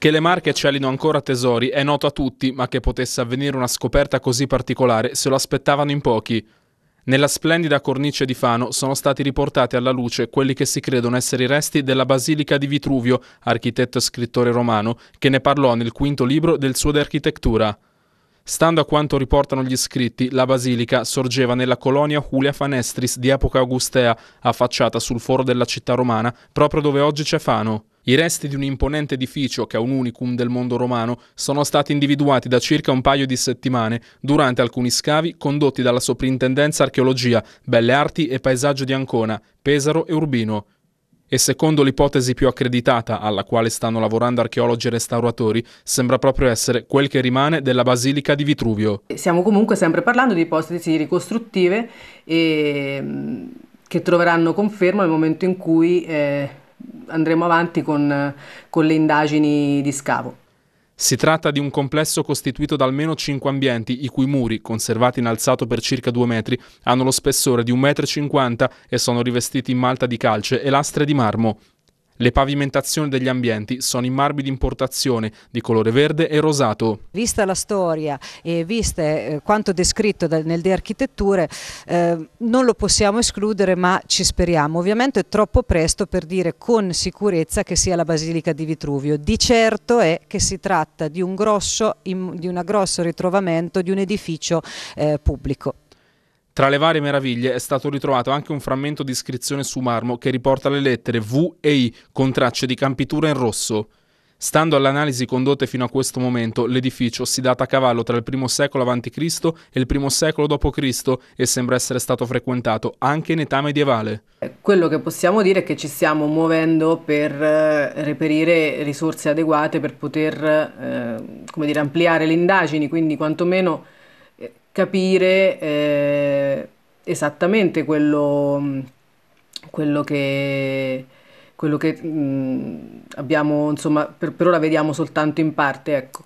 Che le Marche celino ancora tesori è noto a tutti, ma che potesse avvenire una scoperta così particolare se lo aspettavano in pochi. Nella splendida cornice di Fano sono stati riportati alla luce quelli che si credono essere i resti della Basilica di Vitruvio, architetto e scrittore romano, che ne parlò nel quinto libro del suo De Architettura. Stando a quanto riportano gli scritti, la basilica sorgeva nella colonia Julia Fanestris di epoca augustea, affacciata sul foro della città romana, proprio dove oggi c'è Fano. I resti di un imponente edificio, che è un unicum del mondo romano, sono stati individuati da circa un paio di settimane durante alcuni scavi condotti dalla Soprintendenza Archeologia, Belle Arti e Paesaggio di Ancona, Pesaro e Urbino. E secondo l'ipotesi più accreditata, alla quale stanno lavorando archeologi e restauratori, sembra proprio essere quel che rimane della Basilica di Vitruvio. Stiamo comunque sempre parlando di ipotesi ricostruttive e ehm, che troveranno conferma nel momento in cui eh, andremo avanti con, con le indagini di scavo. Si tratta di un complesso costituito da almeno 5 ambienti, i cui muri, conservati in alzato per circa 2 metri, hanno lo spessore di 1,50 m e sono rivestiti in malta di calce e lastre di marmo. Le pavimentazioni degli ambienti sono in marmi di importazione di colore verde e rosato. Vista la storia e viste eh, quanto descritto nel De Architetture, eh, non lo possiamo escludere ma ci speriamo. Ovviamente è troppo presto per dire con sicurezza che sia la Basilica di Vitruvio. Di certo è che si tratta di un grosso, di grosso ritrovamento di un edificio eh, pubblico. Tra le varie meraviglie è stato ritrovato anche un frammento di iscrizione su marmo che riporta le lettere V e I con tracce di campitura in rosso. Stando alle analisi condotte fino a questo momento, l'edificio si data a cavallo tra il I secolo a.C. e il I secolo d.C. e sembra essere stato frequentato anche in età medievale. Quello che possiamo dire è che ci stiamo muovendo per eh, reperire risorse adeguate per poter eh, dire, ampliare le indagini, quindi quantomeno capire eh, esattamente quello, quello che, quello che mh, mm, abbiamo, insomma, per, per ora vediamo soltanto in parte, ecco.